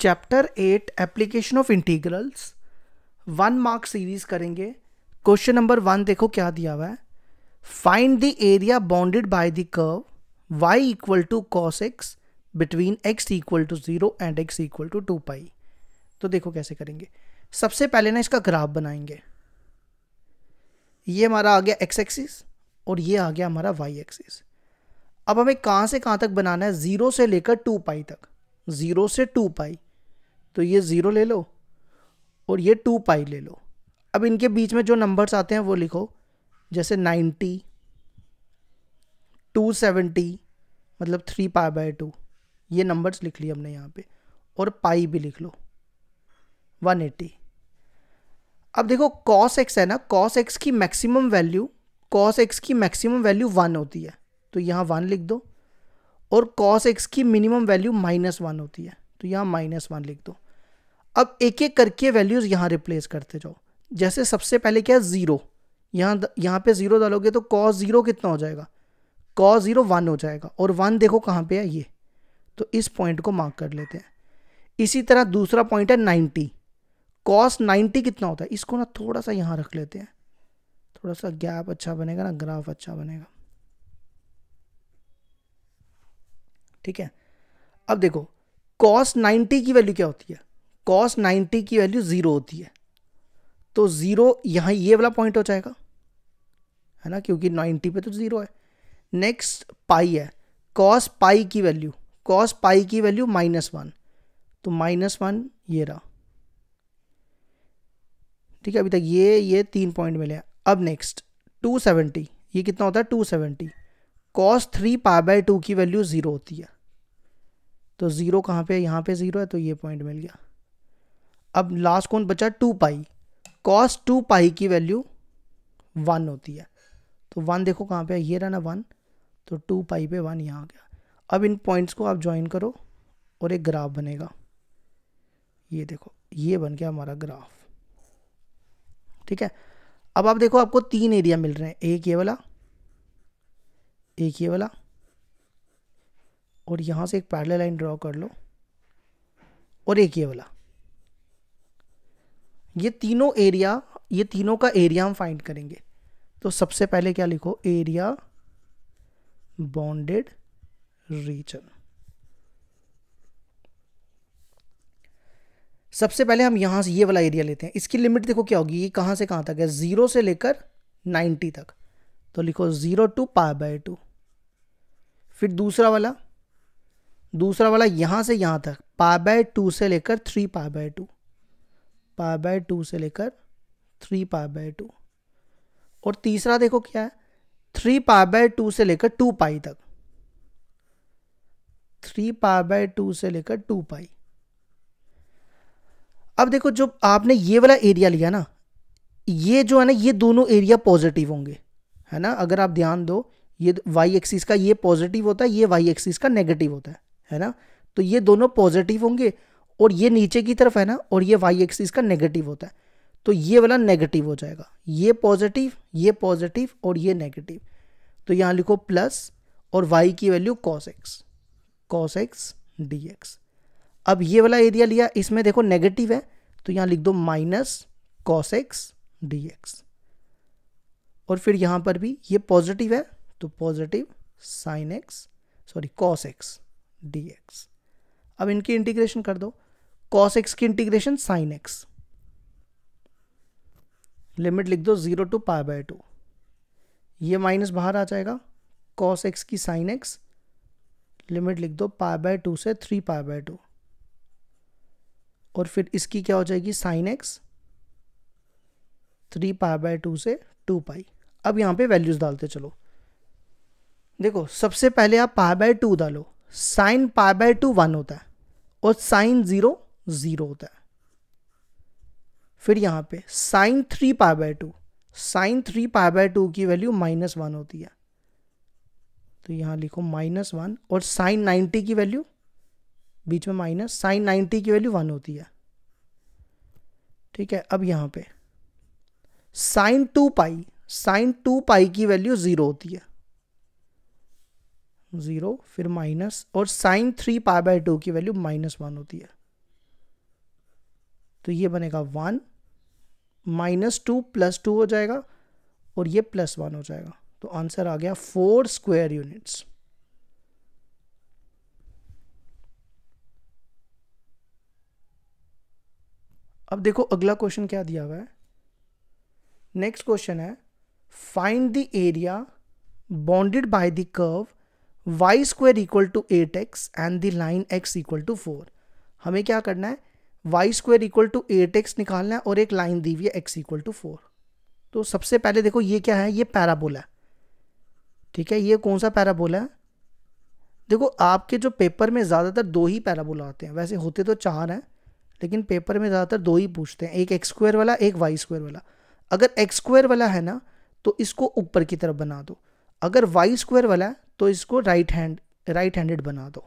chapter eight application of integrals one mark series करेंगे question number one देखो क्या दिया हुआ है find the area bounded by the curve y equal to cos x between x equal to zero and x equal to two pi तो देखो कैसे करेंगे सबसे पहले ना इसका ग्राफ बनाएंगे ये हमारा आ गया एक्स एक्सिस और ये आ गया हमारा वाई एक्सिस अब हमें कहाँ से कहाँ तक बनाना है ज़ीरो से लेकर टू पाई तक ज़ीरो से टू पाई तो ये ज़ीरो ले लो और ये टू पाई ले लो अब इनके बीच में जो नंबर्स आते हैं वो लिखो जैसे नाइन्टी टू सेवेंटी मतलब थ्री पाई बाय टू ये नंबर्स लिख लिए हमने यहाँ पे और पाई भी लिख लो वन एटी अब देखो कॉस एक्स है ना कॉस एक्स की मैक्सिमम वैल्यू कॉस एक्स की मैक्सिमम वैल्यू वन होती है तो यहाँ वन लिख दो और कॉस एक्स की मिनिमम वैल्यू माइनस वन होती है तो यहाँ माइनस वन लिख दो अब एक एक करके वैल्यूज़ यहाँ रिप्लेस करते जाओ जैसे सबसे पहले क्या है ज़ीरो यहाँ यहाँ पे ज़ीरो डालोगे तो कॉस ज़ीरो कितना हो जाएगा कॉस ज़ीरो वन हो जाएगा और वन देखो कहाँ पे है ये तो इस पॉइंट को मार्क कर लेते हैं इसी तरह दूसरा पॉइंट है नाइन्टी कॉस नाइन्टी कितना होता है इसको ना थोड़ा सा यहाँ रख लेते हैं थोड़ा सा गैप अच्छा बनेगा ना ग्राफ अच्छा बनेगा ठीक है अब देखो कॉस 90 की वैल्यू क्या होती है कॉस 90 की वैल्यू ज़ीरो होती है तो ज़ीरो यहां ये वाला पॉइंट हो जाएगा है ना क्योंकि 90 पे तो ज़ीरो है नेक्स्ट पाई है कॉस पाई की वैल्यू कॉस पाई की वैल्यू माइनस वन तो माइनस वन ये रहा ठीक है अभी तक ये ये तीन पॉइंट मिले हैं अब नेक्स्ट टू सेवेंटी ये कितना होता है two seventy cos three pi by two की वैल्यू ज़ीरो होती है तो ज़ीरो कहाँ पे है यहाँ पे ज़ीरो है तो ये पॉइंट मिल गया अब लास्ट कौन बचा two pi cos two pi की वैल्यू वन होती है तो वन देखो कहाँ पे है ये रहा ना वन तो टू पाई पे वन यहाँ आ गया अब इन पॉइंट्स को आप ज्वाइन करो और एक ग्राफ बनेगा ये देखो ये बन गया हमारा ग्राफ ठीक है अब आप देखो आपको तीन एरिया मिल रहे हैं एक ये वाला एक ये वाला और यहाँ से एक पैरल लाइन ड्रॉ कर लो और एक ये वाला ये तीनों एरिया ये तीनों का एरिया हम फाइंड करेंगे तो सबसे पहले क्या लिखो एरिया बॉन्डेड रीजन सबसे पहले हम यहां से ये वाला एरिया लेते हैं इसकी लिमिट देखो क्या होगी ये कहां से कहां तक है जीरो से लेकर नाइन्टी तक तो लिखो zero to pi by two फिर दूसरा वाला दूसरा वाला यहाँ से यहाँ तक पा बाय टू से लेकर three pi by two pi by two से लेकर थ्री पा बाय टू और तीसरा देखो क्या है थ्री पा बाय टू से लेकर टू पाई तक थ्री पा बाय टू से लेकर टू पाई अब देखो जो आपने ये वाला एरिया लिया ना ये जो है ना ये दोनों एरिया पॉजिटिव होंगे है ना अगर आप ध्यान दो ये वाई एक्सिस का ये पॉजिटिव होता है ये वाई एक्सिस का नेगेटिव होता है है ना तो ये दोनों पॉजिटिव होंगे और ये नीचे की तरफ है ना और ये वाई एक्सिस का नेगेटिव होता है तो ये वाला नेगेटिव हो जाएगा ये पॉजिटिव ये पॉजिटिव और ये नेगेटिव तो यहाँ लिखो प्लस और वाई की value cos x cos x d x अब ये वाला एरिया लिया इसमें देखो नेगेटिव है तो यहाँ लिख दो minus cos x d x और फिर यहाँ पर भी ये पॉजिटिव है तो positive sine x sorry cos x d अब इनकी इंटीग्रेशन कर दो कॉस एक्स की इंटीग्रेशन साइन एक्स लिमिट लिख दो zero to pi by two ये माइनस बाहर आ जाएगा कॉस एक्स की साइन एक्स लिमिट लिख दो पाई बाय टू से थ्री पाई बाय टू और फिर इसकी क्या हो जाएगी sine x three pi by two से टू पाई अब यहां पे वैल्यूज़ डालते चलो देखो सबसे पहले आप पाई बाय टू डालो sine pi by two one होता है और साइन जीरो जीरो होता है फिर यहां पे sine three pi by two sine three pi by two की वैल्यू माइनस वन होती है तो यहां लिखो माइनस वन और साइन नाइन्टी की वैल्यू बीच में माइनस साइन नाइन्टी की वैल्यू वन होती है ठीक है अब यहां पे sine two pi sine two pi की वैल्यू ज़ीरो होती है ज़ीरो फिर माइनस और sine three pi by two की वैल्यू माइनस वन होती है तो ये बनेगा one minus two plus two हो जाएगा और ये प्लस वन हो जाएगा तो आंसर आ गया फोर स्क्वायर यूनिट्स अब देखो अगला क्वेश्चन क्या दिया हुआ है नेक्स्ट क्वेश्चन है find the area bounded by the curve y square equal to eight x and the line x equal to four हमें क्या करना है y square equal to eight x निकालना है और एक लाइन दी हुई है एक्स इक्वल टू फोर तो सबसे पहले देखो ये क्या है ये पैराबोला ठीक है ये कौन सा पैराबोला है देखो आपके जो पेपर में ज़्यादातर दो ही पैराबोला आते हैं वैसे होते तो चार हैं लेकिन पेपर में ज़्यादातर दो ही पूछते हैं एक एक्स स्क्वायर वाला एक वाई स्क्वायर वाला अगर एक्स स्क्वायर वाला है ना तो इसको ऊपर की तरफ बना दो अगर वाई स्क्वायर वाला है तो इसको राइट हैंड राइट हैंडेड बना दो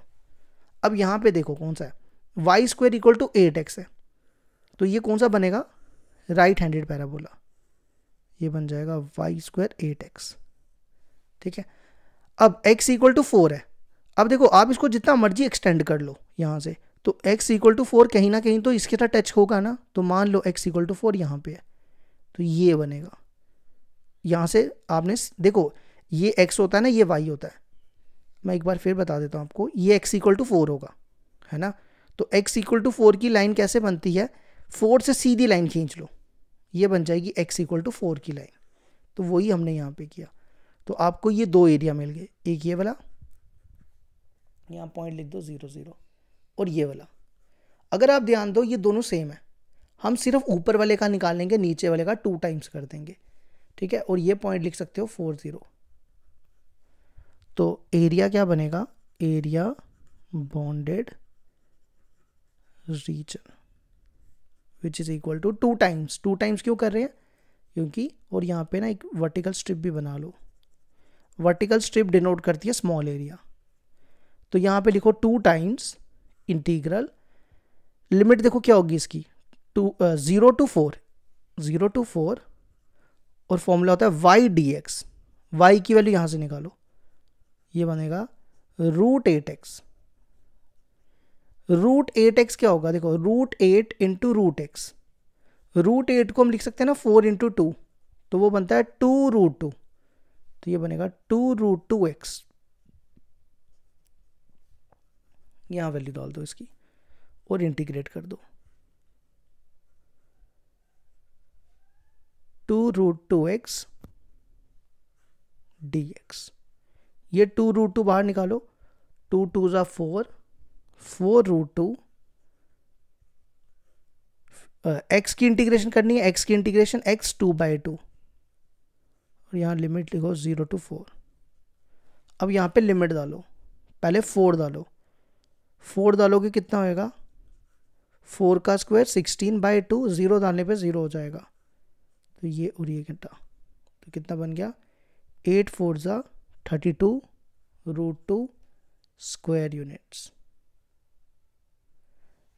अब यहाँ पे देखो कौन सा है y square equal to eight x है तो ये कौन सा बनेगा राइट हैंडेड पैराबोला ये बन जाएगा वाई स्क्वायर एट एक्स ठीक है अब एक्स इक्वल टू फोर है अब देखो आप इसको जितना मर्जी एक्सटेंड कर लो यहाँ से तो x इक्वल टू फोर कहीं ना कहीं तो इसके साथ टच होगा ना तो मान लो x इक्वल टू फोर यहाँ पे है तो ये बनेगा यहाँ से आपने देखो ये x होता है ना ये y होता है मैं एक बार फिर बता देता हूँ आपको ये एक्स इक्वल टू फोर होगा है ना तो एक्स इक्वल टू फोर की लाइन कैसे बनती है फोर से सीधी लाइन खींच लो ये बन जाएगी एक्स इक्वल टू फोर की लाइन तो वही हमने यहाँ पे किया तो आपको ये दो एरिया मिल गए एक ये वाला यहाँ पॉइंट लिख दो ज़ीरो ज़ीरो और ये वाला अगर आप ध्यान दो ये दोनों सेम है हम सिर्फ ऊपर वाले का निकालेंगे नीचे वाले का टू टाइम्स कर देंगे ठीक है और ये पॉइंट लिख सकते हो फोर ज़ीरो तो एरिया क्या बनेगा area bounded region which is equal to two times two times क्यों कर रहे हैं क्योंकि और यहाँ पे ना एक वर्टिकल स्ट्रिप भी बना लो वर्टिकल स्ट्रिप डिनोट करती है स्मॉल एरिया तो यहाँ पे लिखो टू टाइम्स इंटीग्रल लिमिट देखो क्या होगी इसकी two zero to four zero to four और फॉर्मूला होता है वाई डी एक्स वाई की वैल्यू यहाँ से निकालो ये बनेगा root eight x root eight x क्या होगा देखो root eight into root x root eight को हम लिख सकते हैं ना फोर इंटू टू तो वो बनता है टू रूट टू तो ये बनेगा टू रूट टू एक्स यहां वैल्यू डाल दो इसकी और इंटीग्रेट कर दो two root two x d x ये टू रूट टू बाहर निकालो टू टू ज़ा four four root two x की इंटीग्रेशन करनी है एक्स की integration x two by two और यहाँ लिमिट लिखो ज़ीरो टू फोर अब यहाँ पे लिमिट डालो पहले फोर डालो फोर डालोगे कितना होएगा फोर का square sixteen by two zero डालने पे ज़ीरो हो जाएगा तो ये और ये कितना तो कितना बन गया एट फोर ज़ा two root two square units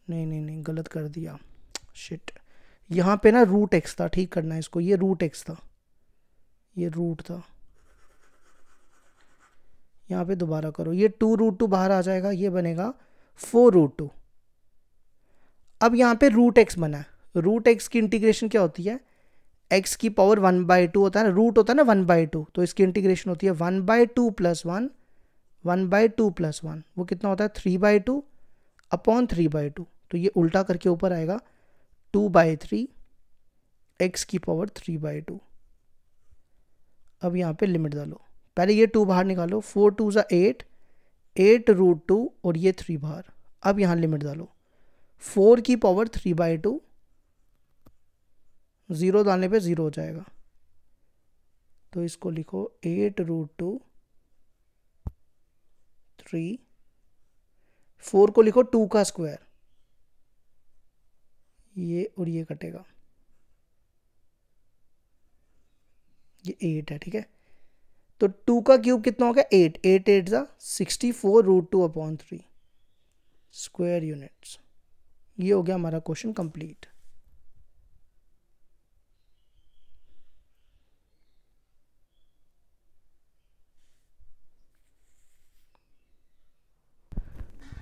नहीं नहीं नहीं गलत कर दिया शिट यहाँ पे ना रूट एक्स था ठीक करना है इसको ये रूट एक्स था ये रूट था यहाँ पे दोबारा करो ये टू रूट टू बाहर आ जाएगा ये बनेगा फोर रूट टू अब यहाँ पे रूट एक्स बना है रूट एक्स की इंटीग्रेशन क्या होती है एक्स की पावर वन बाई टू होता है ना रूट होता है ना वन बाई टू तो इसकी इंटीग्रेशन होती है one by two plus one one by two plus one वो कितना होता है three by two upon three by two तो ये उल्टा करके ऊपर आएगा टू बाई थ्री एक्स की पावर थ्री बाई टू अब यहाँ पे लिमिट डालो पहले ये टू बाहर निकालो फोर टू ज़ा एट एट रूट टू और ये थ्री बाहर अब यहाँ लिमिट डालो फोर की power three by two zero डालने पे ज़ीरो हो जाएगा तो इसको लिखो eight root two three four को लिखो टू का स्क्वायर ये और ये कटेगा ये एट है ठीक है तो टू का क्यूब कितना हो गया एट एट एट ज़ा sixty four root two upon three square units ये हो गया हमारा question complete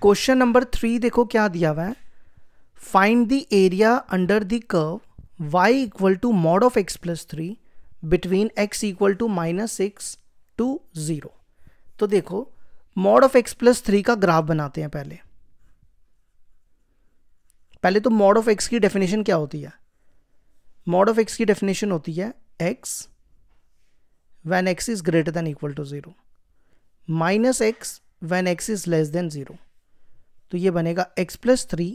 question number three देखो क्या दिया हुआ है find the area under the curve y equal to mod of x plus three between x equal to minus six to zero तो देखो mod of x plus three का graph बनाते हैं पहले पहले तो मॉड ऑफ एक्स की definition क्या होती है मॉड ऑफ एक्स की डेफिनेशन होती है x when x is greater than equal to zero minus x when x is less than zero तो ये बनेगा x प्लस थ्री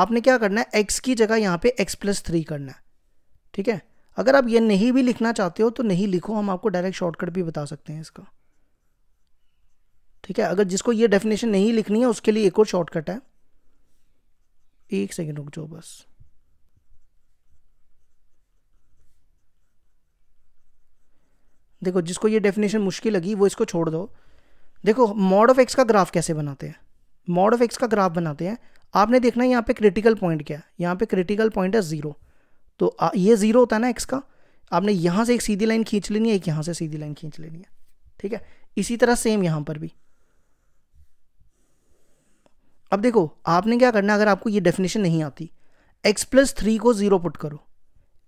आपने क्या करना है एक्स की जगह यहाँ पे x प्लस थ्री करना है ठीक है अगर आप ये नहीं भी लिखना चाहते हो तो नहीं लिखो हम आपको डायरेक्ट शॉर्टकट भी बता सकते हैं इसका ठीक है अगर जिसको ये डेफिनेशन नहीं लिखनी है उसके लिए एक और शॉर्टकट है एक सेकेंड रुक जाओ बस देखो जिसको ये डेफिनेशन मुश्किल लगी वो इसको छोड़ दो देखो मॉड ऑफ एक्स का ग्राफ कैसे बनाते हैं मॉड ऑफ एक्स का ग्राफ बनाते हैं आपने देखना है यहाँ पे क्रिटिकल पॉइंट क्या है यहाँ पे क्रिटिकल पॉइंट है ज़ीरो तो आ, ये ज़ीरो होता है ना एक्स का आपने यहाँ से एक सीधी लाइन खींच लेनी है एक यहाँ से सीधी लाइन खींच लेनी है ठीक है इसी तरह सेम यहाँ पर भी अब देखो आपने क्या करना अगर आपको ये डेफिनेशन नहीं आती एक्स प्लस थ्री को ज़ीरो पुट करो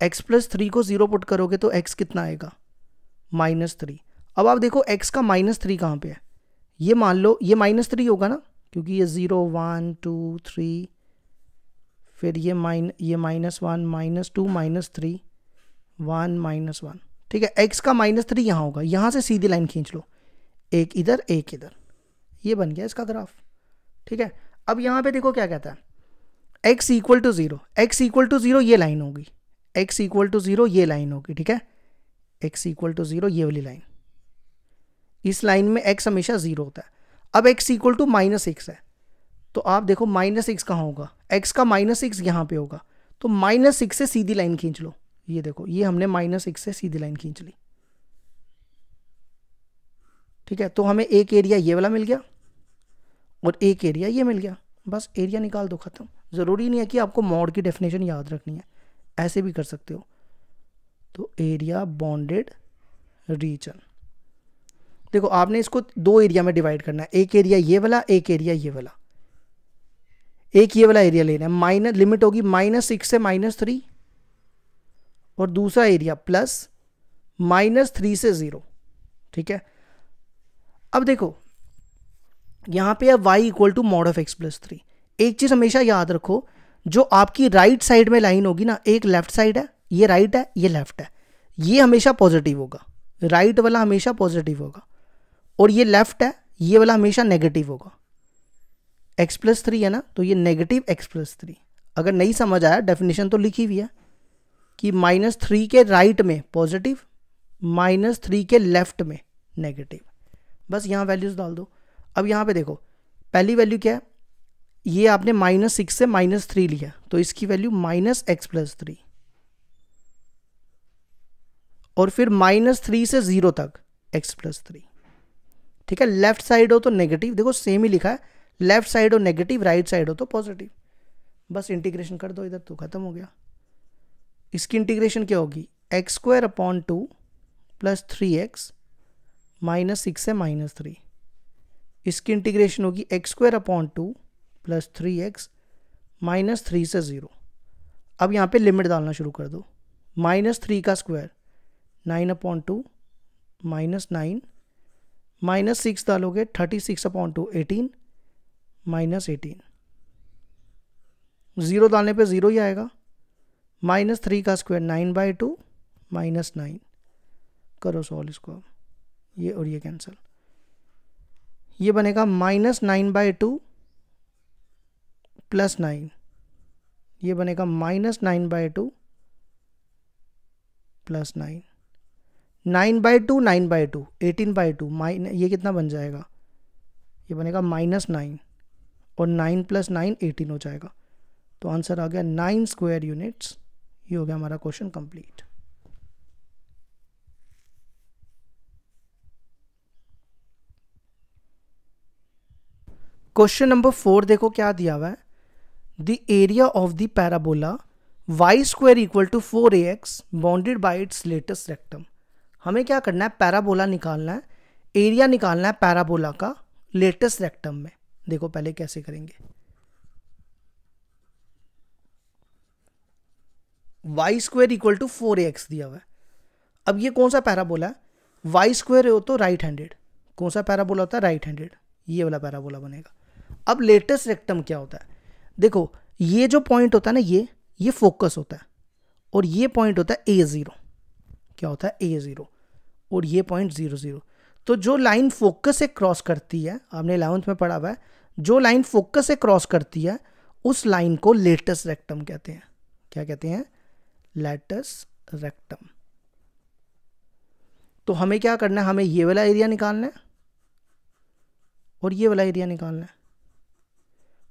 एक्स प्लस थ्री को ज़ीरो पुट करोगे तो एक्स कितना आएगा माइनस थ्री अब आप देखो एक्स का माइनस थ्री कहाँ पे है ये मान लो ये माइनस थ्री होगा ना क्योंकि ये ज़ीरो वन टू थ्री फिर ये माइन ये minus one minus two minus three one minus one ठीक है एक्स का माइनस थ्री यहाँ होगा यहाँ से सीधी लाइन खींच लो एक इधर एक इधर ये बन गया इसका ग्राफ ठीक है अब यहाँ पे देखो क्या कहता है x equal to zero x equal to zero ये लाइन होगी एक्स इक्वल टू ज़ीरो ये लाइन होगी ठीक है एक्स इक्वल टू ज़ीरो ये वाली लाइन इस लाइन में एक्स हमेशा ज़ीरो होता है अब x equal to minus x है तो आप देखो माइनस एक्स कहाँ होगा एक्स का माइनस सिक्स यहाँ पे होगा तो माइनस सिक्स से सीधी लाइन खींच लो ये देखो ये हमने माइनस सिक्स से सीधी लाइन खींच ली ठीक है तो हमें एक एरिया ये वाला मिल गया और एक एरिया ये मिल गया बस एरिया निकाल दो ख़त्म ज़रूरी नहीं है कि आपको मॉड की डेफिनेशन याद रखनी है ऐसे भी कर सकते हो तो एरिया बॉन्डेड रीजन देखो आपने इसको दो एरिया में डिवाइड करना है एक एरिया ये वाला एक एरिया ये वाला एक ये वाला एरिया लेना है माइनस लिमिट होगी माइनस सिक्स से माइनस थ्री और दूसरा एरिया प्लस माइनस थ्री से ज़ीरो ठीक है अब देखो यहां पे है y equal to mod of x plus three एक चीज़ हमेशा याद रखो जो आपकी राइट right साइड में लाइन होगी ना एक लेफ्ट साइड है ये राइट right है ये लेफ्ट है ये हमेशा पॉजिटिव होगा राइट right वाला हमेशा पॉजिटिव होगा और ये लेफ्ट है ये वाला हमेशा नेगेटिव होगा एक्स प्लस थ्री है ना तो ये नेगेटिव एक्स प्लस थ्री अगर नहीं समझ आया डेफिनेशन तो लिखी हुई है कि माइनस थ्री के राइट में पॉजिटिव माइनस थ्री के लेफ्ट में नेगेटिव बस यहाँ वैल्यूज़ डाल दो अब यहाँ पे देखो पहली वैल्यू क्या है ये आपने माइनस सिक्स से माइनस थ्री लिया तो इसकी value minus x plus three और फिर माइनस थ्री से ज़ीरो तक एक्स प्लस थ्री ठीक है लेफ्ट साइड हो तो नेगेटिव देखो सेम ही लिखा है लेफ्ट साइड हो नेगेटिव राइट साइड हो तो पॉजिटिव बस इंटीग्रेशन कर दो इधर तो खत्म हो गया इसकी इंटीग्रेशन क्या होगी x square upon two plus three x minus six है माइनस थ्री इसकी इंटीग्रेशन होगी x square upon two plus three x minus three से ज़ीरो अब यहाँ पे लिमिट डालना शुरू कर दो माइनस थ्री का square nine upon two minus nine minus six डालोगे thirty six upon two eighteen minus eighteen zero डालने पे ज़ीरो ही आएगा माइनस थ्री का square nine by two minus nine करो सॉल्व इसको ये और ये कैंसिल ये बनेगा minus nine by two plus nine ये बनेगा minus nine by two plus nine nine by two nine by two eighteen by two माइन ये कितना बन जाएगा ये बनेगा माइनस नाइन और नाइन प्लस नाइन एटीन हो जाएगा तो आंसर आ गया नाइन स्क्वायर यूनिट्स ये हो गया हमारा question complete question number four देखो क्या दिया हुआ है the area of the parabola y square equal to four a x bounded by its latus rectum हमें क्या करना है पैराबोला निकालना है एरिया निकालना है पैराबोला का लेटेस्ट रेक्टम में देखो पहले कैसे करेंगे y square equal to four a x दिया हुआ है अब ये कौन सा पैराबोला है वाई स्क्वेयर हो तो राइट हैंडेड कौन सा पैराबोला होता है राइट हैंडेड ये वाला पैराबोला बनेगा अब लेटेस्ट रेक्टम क्या होता है देखो ये जो पॉइंट होता है ना ये ये फोकस होता है और ये पॉइंट होता है ए ज़ीरो क्या होता है ए ज़ीरो और ये पॉइंट ज़ीरो ज़ीरो तो जो लाइन फोकस से क्रॉस करती है आपने इलेवंथ में पढ़ा हुआ है जो लाइन फोकस से क्रॉस करती है उस लाइन को लेटस रेक्टम कहते हैं क्या कहते हैं लेटस रेक्टम तो हमें क्या करना है हमें ये वाला एरिया निकालना है और ये वाला एरिया निकालना है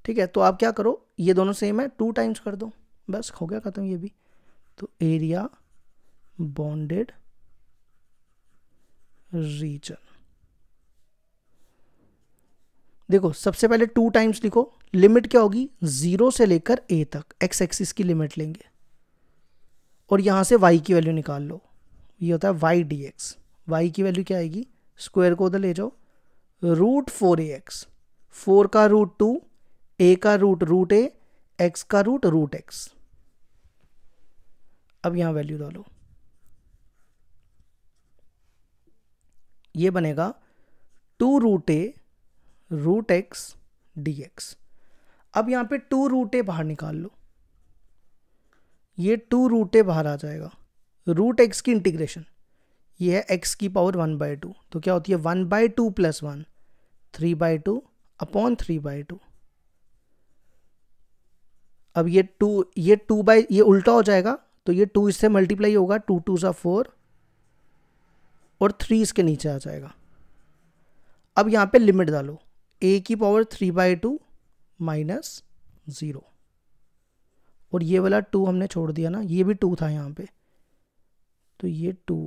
ठीक है तो आप क्या करो ये दोनों सेम है टू टाइम्स कर दो बस हो गया खत्म ये भी तो एरिया बॉन्डेड रीजन देखो सबसे पहले टू टाइम्स लिखो लिमिट क्या होगी जीरो से लेकर ए तक एक्स एक्सिस की लिमिट लेंगे और यहां से वाई की वैल्यू निकाल लो ये होता है वाई डी एक्स वाई की वैल्यू क्या आएगी स्क्वायर को उधर ले जाओ root four a x four का रूट टू ए का रूट रूट ए एक्स का रूट रूट एक्स अब यहाँ वैल्यू डालो ये बनेगा two root a root x d x अब यहाँ पे टू रूट ए बाहर निकाल लो ये टू रूट ए बाहर आ जाएगा रूट एक्स की इंटीग्रेशन ये है एक्स की पावर वन बाय टू तो क्या होती है one by two plus one three by two upon three by two अब ये टू ये टू बाई ये उल्टा हो जाएगा तो ये टू इससे मल्टीप्लाई होगा टू टू सा फोर और थ्री इसके नीचे आ जाएगा अब यहाँ पे लिमिट डालो ए की power three by two minus zero और ये वाला टू हमने छोड़ दिया ना ये भी टू था यहाँ पे तो ये टू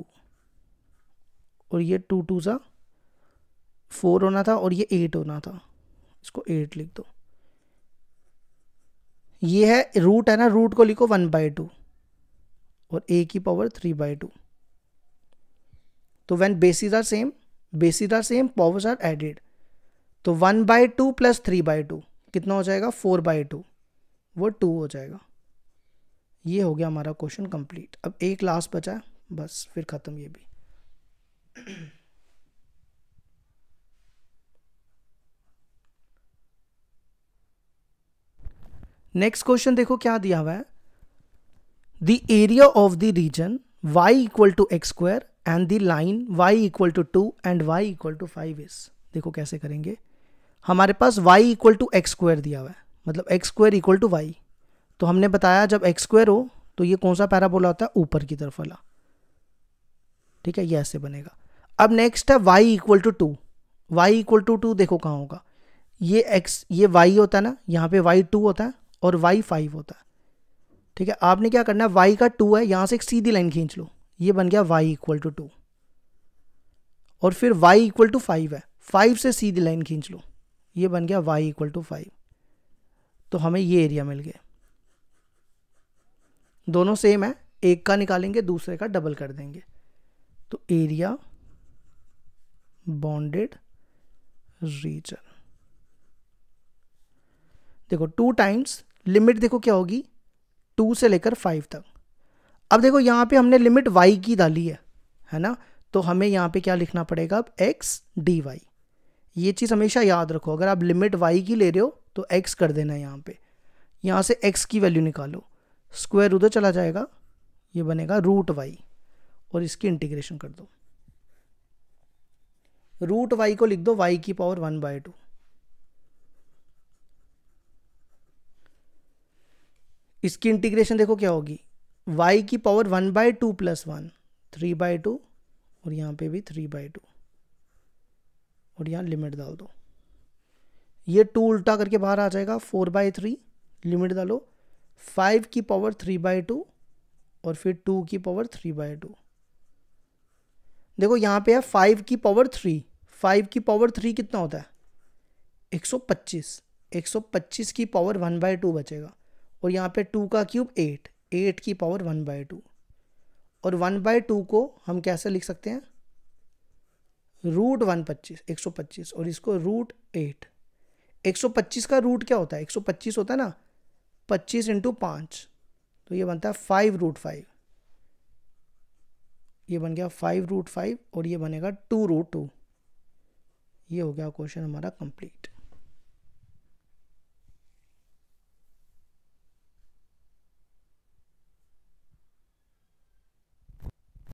और ये टू टू सा फोर होना था और ये एट होना था इसको एट लिख दो ये है रूट है ना रूट को लिखो वन बाई टू और ए की पावर थ्री बाई टू तो when bases are same bases are same powers are added तो one by two plus three by two कितना हो जाएगा फोर बाई टू वो टू हो जाएगा ये हो गया हमारा क्वेश्चन कंप्लीट अब एक लास्ट बचा है बस फिर ख़त्म ये भी नेक्स्ट क्वेश्चन देखो क्या दिया हुआ है the area of the region y equal to x square and the line y equal to two and y equal to five is देखो कैसे करेंगे हमारे पास y equal to x square दिया हुआ है मतलब x square equal to y तो हमने बताया जब एक्स स्क्वायर हो तो ये कौन सा पैराबोला होता है ऊपर की तरफ वाला ठीक है ये ऐसे बनेगा अब नेक्स्ट है y equal to two y equal to two देखो कहाँ होगा ये x ये y होता है ना यहाँ पे y टू होता है और y फाइव होता है ठीक है आपने क्या करना है वाई का टू है यहाँ से एक सीधी लाइन खींच लो ये बन गया वाई इक्वल टू टू और फिर वाई इक्वल टू फाइव है फाइव से सीधी लाइन खींच लो ये बन गया वाई इक्वल टू फाइव तो हमें ये एरिया मिल गया दोनों सेम है एक का निकालेंगे दूसरे का डबल कर देंगे तो एरिया बॉन्डेड रीजन देखो टू टाइम्स लिमिट देखो क्या होगी टू से लेकर फाइव तक अब देखो यहाँ पे हमने लिमिट वाई की डाली है है ना तो हमें यहाँ पे क्या लिखना पड़ेगा अब एक्स डी वाई ये चीज़ हमेशा याद रखो अगर आप लिमिट वाई की ले रहे हो तो एक्स कर देना यहाँ पे यहाँ से एक्स की वैल्यू निकालो स्क्वायर उधर चला जाएगा ये बनेगा रूट वाई और इसकी इंटीग्रेशन कर दो रूट वाई को लिख दो वाई की पावर वन बाय टू इसकी इंटीग्रेशन देखो क्या होगी वाई की power one by two plus one three by two और यहाँ पे भी थ्री बाई टू और यहाँ लिमिट डाल दो ये टू उल्टा करके बाहर आ जाएगा फोर बाय थ्री लिमिट डालो फाइव की पावर थ्री बाई टू और फिर टू की पावर थ्री बाय टू देखो यहाँ पे है फाइव की पावर थ्री फाइव की पावर थ्री कितना होता है एक सौ पच्चीस एक सौ पच्चीस की पावर वन बाय टू बचेगा और यहाँ पे टू का क्यूब एट एट की पावर वन बाय टू और वन बाय टू को हम कैसे लिख सकते हैं रूट वन पच्चीस एक सौ पच्चीस और इसको रूट एट एक सौ पच्चीस का रूट क्या होता है एक सौ पच्चीस होता है ना पच्चीस इंटू पाँच तो ये बनता है फाइव रूट फाइव ये बन गया फाइव रूट फाइव और ये बनेगा टू रूट टू ये हो गया क्वेश्चन हमारा कंप्लीट